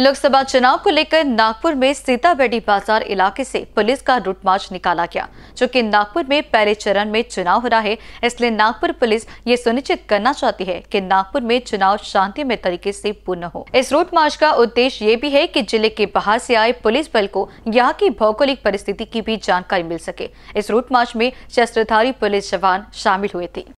लोकसभा चुनाव को लेकर नागपुर में सीताबेडी बाजार इलाके से पुलिस का रूट मार्च निकाला गया जो कि नागपुर में पहले चरण में चुनाव हो रहा है इसलिए नागपुर पुलिस ये सुनिश्चित करना चाहती है कि नागपुर में चुनाव शांतिमय तरीके से पूर्ण हो इस रूट मार्च का उद्देश्य ये भी है कि जिले के बाहर से आए पुलिस बल को यहाँ की भौगोलिक परिस्थिति की भी जानकारी मिल सके इस रूट मार्च में शस्त्रधारी पुलिस जवान शामिल हुए थे